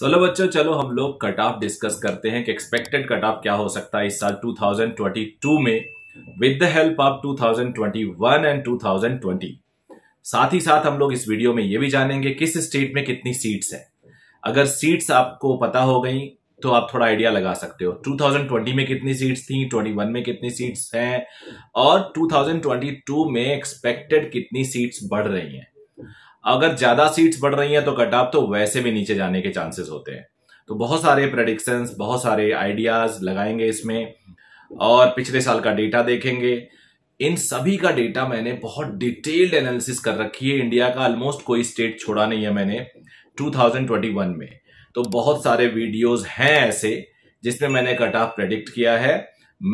चलो बच्चों चलो हम लोग कट ऑफ डिस्कस करते हैं कि एक्सपेक्टेड कट ऑफ क्या हो सकता है इस साल 2022 में with the help of 2021 and 2020 साथ ही साथ हम लोग इस वीडियो में ये भी जानेंगे किस स्टेट में कितनी सीट्स हैं अगर सीट्स आपको पता हो गई तो आप थोड़ा आइडिया लगा सकते हो 2020 में कितनी सीट्स थी 21 में कितनी सीट्स हैं और 2022 में एक्सपेक्टेड कितनी सीट्स बढ़ रही हैं अगर ज्यादा सीट्स बढ़ रही हैं तो कट ऑफ तो वैसे भी नीचे जाने के चांसेस होते हैं तो बहुत सारे प्रडिक्शंस बहुत सारे आइडियाज लगाएंगे इसमें और पिछले साल का डेटा देखेंगे इन सभी का डेटा मैंने बहुत डिटेल्ड एनालिसिस कर रखी है इंडिया का ऑलमोस्ट कोई स्टेट छोड़ा नहीं है मैंने 2021 में तो बहुत सारे वीडियोस हैं ऐसे जिसमें मैंने कट ऑफ प्रेडिक्ट किया है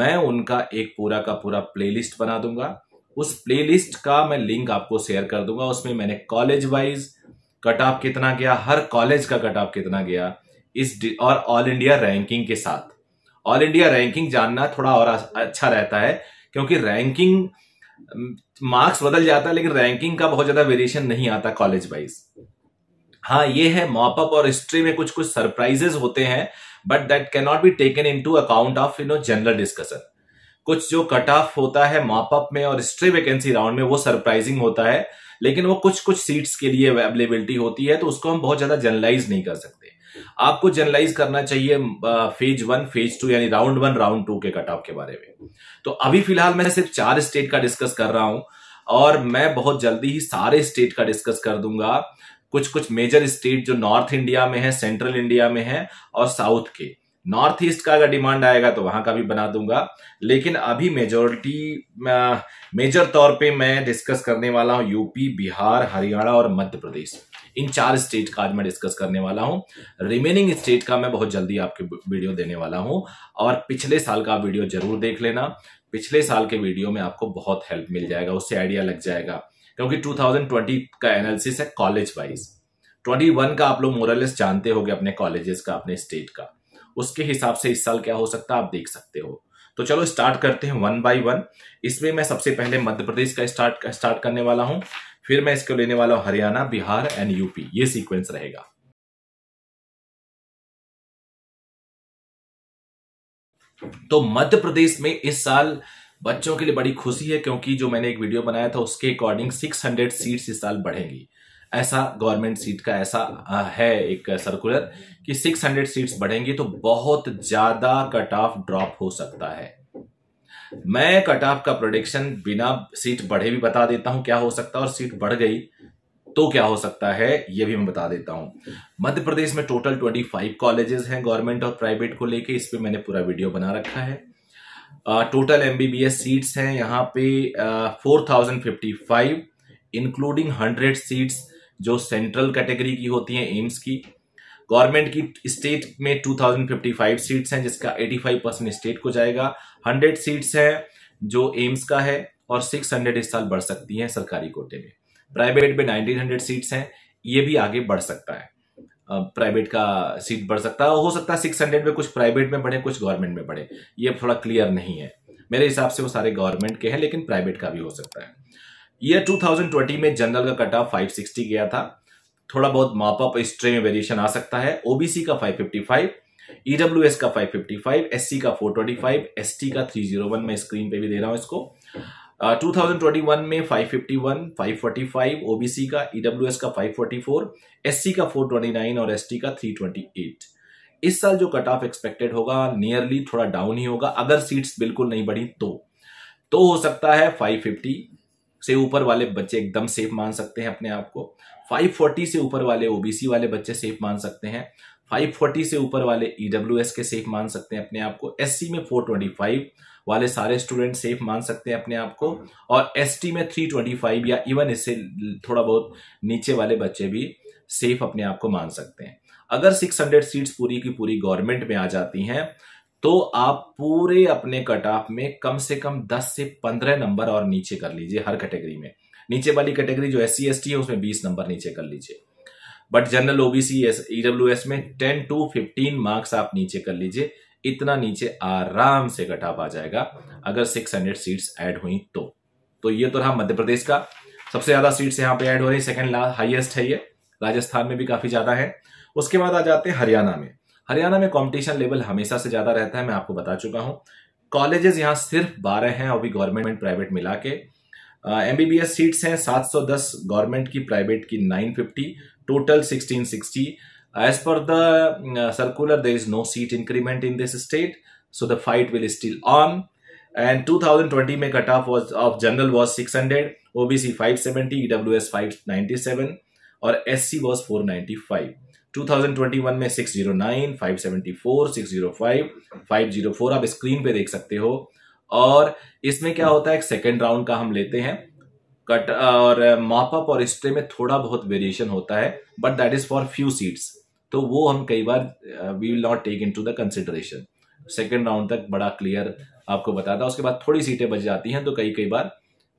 मैं उनका एक पूरा का पूरा प्लेलिस्ट बना दूंगा उस प्लेलिस्ट का मैं लिंक आपको शेयर कर दूंगा उसमें मैंने कॉलेज वाइज कट ऑफ कितना गया हर कॉलेज का कट ऑफ कितना गया इस और ऑल इंडिया रैंकिंग के साथ ऑल इंडिया रैंकिंग जानना थोड़ा और अच्छा रहता है क्योंकि रैंकिंग मार्क्स बदल जाता है लेकिन रैंकिंग का बहुत ज्यादा वेरिएशन नहीं आता कॉलेज वाइज हाँ ये है मॉपअप और हिस्ट्री में कुछ कुछ सरप्राइजेस होते हैं but that can not be taken into account of you know general discussion कुछ जो कट ऑफ होता है मॉपअप में और स्ट्री वैकेंसी राउंड में वो सरप्राइजिंग होता है लेकिन वो कुछ कुछ सीट्स के लिए अवेलेबिलिटी होती है तो उसको हम बहुत ज्यादा जनरलाइज नहीं कर सकते आपको जनरलाइज करना चाहिए फेज वन फेज टू यानी राउंड वन राउंड टू के कट ऑफ के बारे में तो अभी फिलहाल मैं सिर्फ चार स्टेट का डिस्कस कर रहा हूं और मैं बहुत जल्दी ही सारे स्टेट का डिस्कस कर दूंगा कुछ कुछ मेजर स्टेट जो नॉर्थ इंडिया में है सेंट्रल इंडिया में है और साउथ के नॉर्थ ईस्ट का अगर डिमांड आएगा तो वहां का भी बना दूंगा लेकिन अभी मेजोरिटी मेजर तौर पे मैं डिस्कस करने वाला हूँ यूपी बिहार हरियाणा और मध्य प्रदेश इन चार स्टेट का आज मैं डिस्कस करने वाला हूँ रिमेनिंग स्टेट का मैं बहुत जल्दी आपके वीडियो देने वाला हूँ और पिछले साल का वीडियो जरूर देख लेना पिछले साल के वीडियो में आपको बहुत हेल्प मिल जाएगा उससे आइडिया लग जाएगा क्योंकि 2020 का एनालिसिस है कॉलेज वाइज 21 का आप लोग मोरलेस जानते हो अपने कॉलेजेस का अपने स्टेट का उसके हिसाब से इस साल क्या हो सकता है आप देख सकते हो तो चलो स्टार्ट करते हैं वन बाई वन इसमें मैं सबसे पहले मध्य प्रदेश का स्टार्ट स्टार्ट करने वाला हूं फिर मैं इसको लेने वाला हूं हरियाणा बिहार एंड यूपी ये सीक्वेंस रहेगा तो मध्य प्रदेश में इस साल बच्चों के लिए बड़ी खुशी है क्योंकि जो मैंने एक वीडियो बनाया था उसके अकॉर्डिंग 600 सीट्स इस साल बढ़ेंगी ऐसा गवर्नमेंट सीट का ऐसा है एक सर्कुलर कि 600 सीट्स बढ़ेंगी तो बहुत ज्यादा कट ऑफ ड्रॉप हो सकता है मैं कट ऑफ का प्रोडिक्शन बिना सीट बढ़े भी बता देता हूं क्या हो सकता है और सीट बढ़ गई तो क्या हो सकता है यह भी मैं बता देता हूं मध्य प्रदेश में टोटल 25 कॉलेजेस हैं गवर्नमेंट और प्राइवेट को लेके इस पर मैंने पूरा वीडियो बना रखा है टोटल एमबीबीएस सीट्स हैं यहां पे four thousand fifty five including hundred seats जो सेंट्रल कैटेगरी की होती है एम्स की गवर्नमेंट की स्टेट में 2055 सीट्स हैं जिसका 85 परसेंट स्टेट को जाएगा 100 सीट्स है जो एम्स का है और 600 इस साल बढ़ सकती हैं सरकारी कोटे में प्राइवेट में 1900 सीट्स हैं ये भी आगे बढ़ सकता है प्राइवेट का सीट बढ़ सकता है हो सकता है 600 में कुछ प्राइवेट में बढ़े कुछ गवर्नमेंट में बढ़े ये थोड़ा क्लियर नहीं है मेरे हिसाब से वो सारे गवर्नमेंट के हैं लेकिन प्राइवेट का भी हो सकता है ईयर 2020 में जनरल का कट ऑफ फाइव गया था थोड़ा बहुत मापअप स्ट्रे में वेरिएशन आ सकता है ओबीसी का 555 ईडब्ल्यूएस e का 555 एससी का 425 एसटी का 301 मैं स्क्रीन पे भी दे रहा हूं इसको uh, 2021 में 551 545 ओबीसी का ईडब्ल्यूएस e का 544 एससी का 429 और एसटी का 328 इस साल जो कट ऑफ एक्सपेक्टेड होगा नियरली थोड़ा डाउन ही होगा अगर सीट्स बिल्कुल नहीं बढ़ी तो तो हो सकता है फाइव से ऊपर वाले बच्चे एकदम सेफ मान सकते हैं अपने आप को 540 से ऊपर वाले ओबीसी वाले बच्चे सेफ मान सकते हैं 540 से ऊपर वाले ईडब्ल्यू e के सेफ मान सकते हैं अपने आप को एस में 425 वाले सारे स्टूडेंट सेफ मान सकते हैं अपने आप को और एस में 325 या इवन इससे थोड़ा बहुत नीचे वाले बच्चे भी सेफ अपने आप को मान सकते हैं अगर 600 सीट्स पूरी की पूरी गवर्नमेंट में आ जाती हैं तो आप पूरे अपने कट ऑफ में कम से कम 10 से 15 नंबर और नीचे कर लीजिए हर कैटेगरी में नीचे वाली कैटेगरी जो एस सी एस टी है उसमें 20 नंबर नीचे कर लीजिए but general OBC E W S में 10 टू 15 मार्क्स आप नीचे कर लीजिए इतना नीचे आराम से कट ऑफ आ जाएगा अगर 600 सीट्स एड हुई तो तो ये तो रहा मध्य प्रदेश का सबसे ज्यादा सीट्स यहाँ पे एड हो रही सेकेंड हाइएस्ट है ये राजस्थान में भी काफी ज्यादा है उसके बाद आ जाते हैं हरियाणा में हरियाणा में कंपटीशन लेवल हमेशा से ज़्यादा रहता है मैं आपको बता चुका हूँ कॉलेजेस यहाँ सिर्फ बारह हैं और भी गवर्नमेंट प्राइवेट मिला के M B B S seats हैं सात सौ दस गवर्नमेंट की प्राइवेट की nine fifty total sixteen sixty as per the circular there is no seat increment in this state so the fight will still on and 2020 में cut off was of general was 600 OBC five ninety seven और C was five 2021 में 609, 574, 605, 504 आप screen पे देख सकते हो और इसमें क्या होता है एक सेकेंड राउंड का हम लेते हैं कट और मापअप uh, और स्ट्रे में थोड़ा बहुत वेरिएशन होता है but that is for few seats तो वो हम कई बार we will not take into the consideration second round तक बड़ा क्लियर आपको बताता उसके बाद थोड़ी सीटें बच जाती हैं तो कई कई बार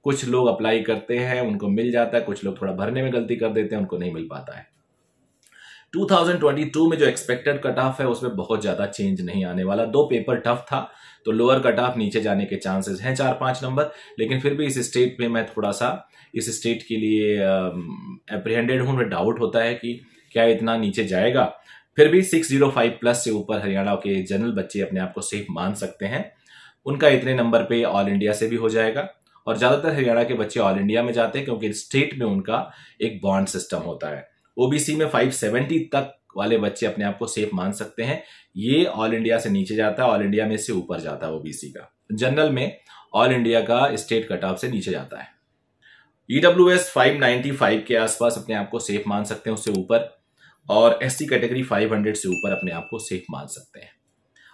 कुछ लोग अप्लाई करते हैं उनको मिल जाता है कुछ लोग थोड़ा भरने में गलती कर देते हैं उनको नहीं मिल पाता है 2022 में जो एक्सपेक्टेड कट ऑफ है उसमें बहुत ज़्यादा चेंज नहीं आने वाला दो पेपर टफ था तो लोअर कट ऑफ नीचे जाने के चांसेस हैं चार पांच नंबर लेकिन फिर भी इस स्टेट में मैं थोड़ा सा इस स्टेट के लिए अप्रिहेंडेड um, हूं मैं डाउट होता है कि क्या इतना नीचे जाएगा फिर भी 605 प्लस से ऊपर हरियाणा के जनरल बच्चे अपने आप को सेफ मान सकते हैं उनका इतने नंबर पे ऑल इंडिया से भी हो जाएगा और ज़्यादातर हरियाणा के बच्चे ऑल इंडिया में जाते हैं क्योंकि स्टेट में उनका एक बॉन्ड सिस्टम होता है ओबीसी में 570 तक वाले बच्चे अपने आप को सेफ मान सकते हैं ये ऑल इंडिया से नीचे जाता है ऑल इंडिया में इससे ऊपर जाता है ओबीसी का जनरल में ऑल इंडिया का स्टेट कट ऑफ से नीचे जाता है E W e S five five के आसपास अपने आप को सेफ मान सकते हैं उससे ऊपर और एस कैटेगरी फाइव हंड्रेड से ऊपर अपने आप को सेफ मान सकते हैं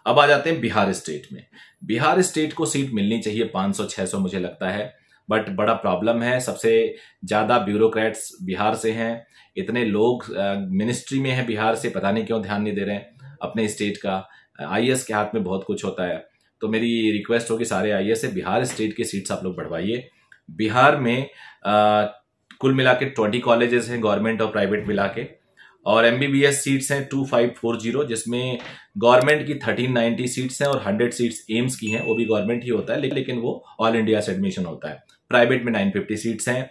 अब आ जाते हैं बिहार स्टेट में बिहार स्टेट को सीट मिलनी चाहिए 500 सौ छह सौ मुझे लगता है बट बड़ा प्रॉब्लम है सबसे ज़्यादा ब्यूरोक्रेट्स बिहार से हैं इतने लोग मिनिस्ट्री में हैं बिहार से पता नहीं क्यों ध्यान नहीं दे रहे हैं अपने स्टेट का आई के हाथ में बहुत कुछ होता है तो मेरी रिक्वेस्ट होगी सारे आई से बिहार स्टेट की सीट्स आप लोग बढ़वाइए बिहार में आ, कुल मिला के ट्वेंटी कॉलेजेस हैं गवर्नमेंट और प्राइवेट मिला के और M B B S seats हैं टू फाइव फोर जीरो जिसमें गवर्नमेंट की थर्टीन नाइन्टी सीट्स हैं और हंड्रेड सीट्स एम्स की हैं वो भी गवर्नमेंट ही होता है लेकिन वो ऑल इंडिया से एडमिशन होता है प्राइवेट में 950 सीट्स हैं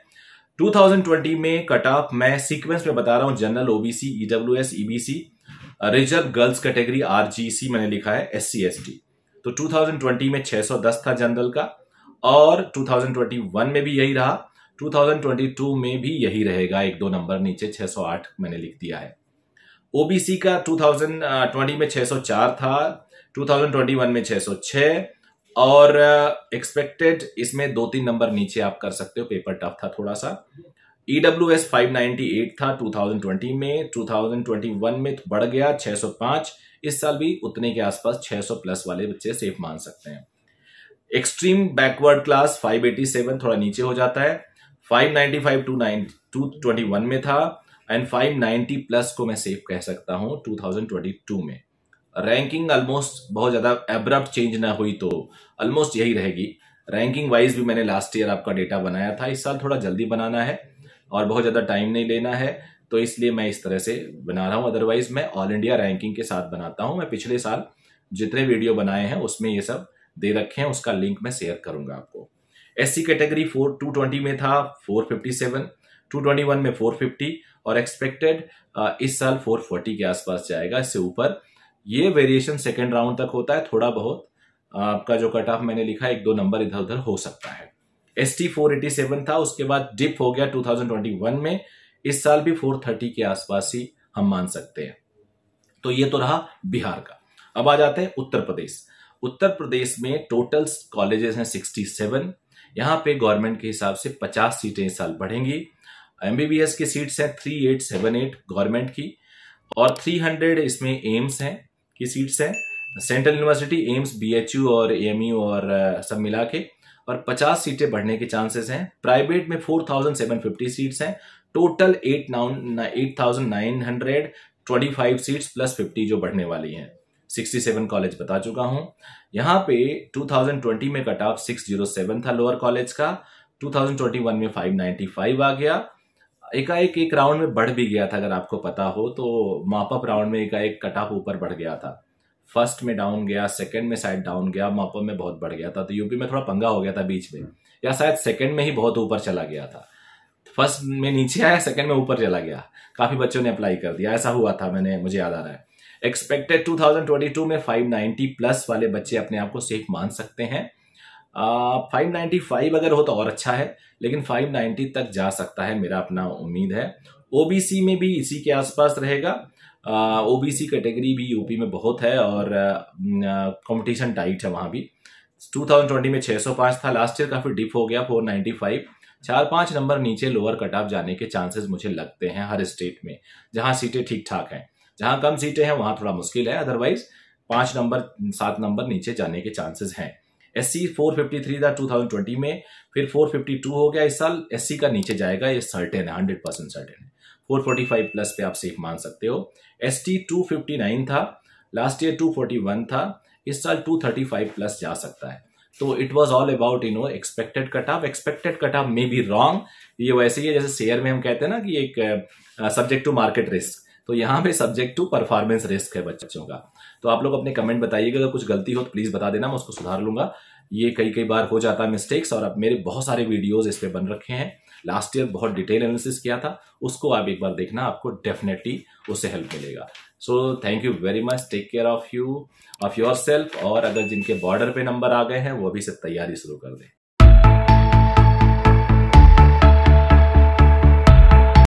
2020 में कट ऑफ मैं सीक्वेंस में बता रहा हूं general OBC E W S EBC reserve girls category RGC मैंने लिखा है एस सी एस टी तो 2020 में 610 था जनरल का और 2021 में भी यही रहा 2022 में भी यही रहेगा एक दो नंबर नीचे 608 मैंने लिख दिया है ओबीसी का 2020 uh, में 604 था 2021 में और एक्सपेक्टेड uh, इसमें दो तीन नंबर नीचे आप कर सकते हो पेपर टफ था थोड़ा सा EW S five ninety eight था ट्वेंटी में वन में तो बढ़ गया पांच इस साल भी उतने के आसपास 600 प्लस वाले बच्चे सेफ मान सकते हैं एक्सट्रीम बैकवर्ड क्लास 587 थोड़ा नीचे हो जाता है 595 two nine two twenty one में था एंड 590 प्लस को मैं सेफ कह सकता हूं 2022 में रैंकिंग ऑलमोस्ट बहुत ज़्यादा एब्रप्ट चेंज ना हुई तो ऑलमोस्ट यही रहेगी रैंकिंग वाइज भी मैंने लास्ट ईयर आपका डेटा बनाया था इस साल थोड़ा जल्दी बनाना है और बहुत ज़्यादा टाइम नहीं लेना है तो इसलिए मैं इस तरह से बना रहा हूँ अदरवाइज मैं ऑल इंडिया रैंकिंग के साथ बनाता हूँ मैं पिछले साल जितने वीडियो बनाए हैं उसमें ये सब दे रखे हैं उसका लिंक मैं शेयर करूंगा आपको S C category four two twenty में था four fifty seven two twenty one में फोर फिफ्टी और एक्सपेक्टेड uh, इस साल फोर फोर्टी के आसपास जाएगा इससे ऊपर ये वेरिएशन सेकेंड राउंड तक होता है थोड़ा बहुत आपका जो कट ऑफ मैंने लिखा है एक दो नंबर इधर उधर हो सकता है S T four eighty seven था उसके बाद डिप हो गया टू थाउजेंड ट्वेंटी वन में इस साल भी फोर थर्टी के आसपास ही हम मान सकते हैं तो ये तो रहा बिहार का अब आ जाते हैं उत्तर प्रदेश उत्तर प्रदेश में टोटल कॉलेजेस हैं सिक्सटी सेवन यहाँ पे गवर्नमेंट के हिसाब से पचास सीटें इस साल बढ़ेंगी एमबीबीएस की सीट्स हैं three eight seven eight government की और थ्री हंड्रेड इसमें एम्स हैं की सीट्स हैं सेंट्रल यूनिवर्सिटी एम्स बीएचयू और एएमयू और uh, सब मिला के और 50 सीटें बढ़ने के चांसेस हैं प्राइवेट में 4,750 सीट्स हैं टोटल एट नाउन eight thousand nine hundred twenty five seats plus fifty जो बढ़ने वाली हैं 67 कॉलेज बता चुका हूं यहां पे 2020 में कट ऑफ 607 था लोअर कॉलेज का 2021 में 595 आ गया एकाएक एक राउंड में बढ़ भी गया था अगर आपको पता हो तो मापअप राउंड में एकाएक कट ऑफ ऊपर बढ़ गया था फर्स्ट में डाउन गया सेकंड में साइड डाउन गया मापअप में बहुत बढ़ गया था तो यूपी में थोड़ा पंगा हो गया था बीच में या शायद सेकंड में ही बहुत ऊपर चला गया था फर्स्ट में नीचे आया सेकंड में ऊपर चला गया काफी बच्चों ने अप्लाई कर दिया ऐसा हुआ था मैंने मुझे याद आ रहा है एक्सपेक्टेड 2022 में 590 प्लस वाले बच्चे अपने आप को सेफ मान सकते हैं फाइव नाइन्टी फाइव अगर हो तो और अच्छा है लेकिन फाइव नाइन्टी तक जा सकता है मेरा अपना उम्मीद है ओबीसी में भी इसी के आसपास रहेगा ओबीसी कैटेगरी भी यूपी में बहुत है और कंपटीशन टाइट है वहाँ भी 2020 में 605 था लास्ट ईयर काफ़ी डिप हो गया 495 चार पाँच नंबर नीचे लोअर कट ऑफ जाने के चांसेस मुझे लगते हैं हर स्टेट में जहाँ सीटें ठीक ठाक हैं जहाँ कम सीटें हैं वहाँ थोड़ा मुश्किल है अदरवाइज पाँच नंबर सात नंबर नीचे जाने के चांसेस हैं S C four fifty three था टू थाउजेंड ट्वेंटी में फिर फोर फिफ्टी टू हो गया इस साल एस सी का नीचे जाएगा ये सर्टेन है हंड्रेड परसेंट सर्टेन है फोर फोर्टी फाइव प्लस पे आप सेफ मान सकते हो S T two fifty nine था last year two forty one था इस साल टू थर्टी फाइव प्लस जा सकता है तो it was all about you know expected cut off expected cut off may be wrong ये वैसे ही है जैसे शेयर में हम कहते हैं ना कि एक सब्जेक्ट टू मार्केट रिस्क तो यहाँ पे सब्जेक्ट टू परफॉर्मेंस रिस्क है बच्चों का तो आप लोग अपने कमेंट बताइएगा अगर कुछ गलती हो तो प्लीज़ बता देना मैं उसको सुधार लूंगा ये कई कई बार हो जाता है मिस्टेक्स और अब मेरे बहुत सारे वीडियोज़ इस पर बन रखे हैं लास्ट ईयर बहुत डिटेल एनालिसिस किया था उसको आप एक बार देखना आपको डेफिनेटली उससे हेल्प मिलेगा so thank you very much take care of you of yourself और अगर जिनके बॉर्डर पे नंबर आ गए हैं वो अभी से तैयारी शुरू कर दें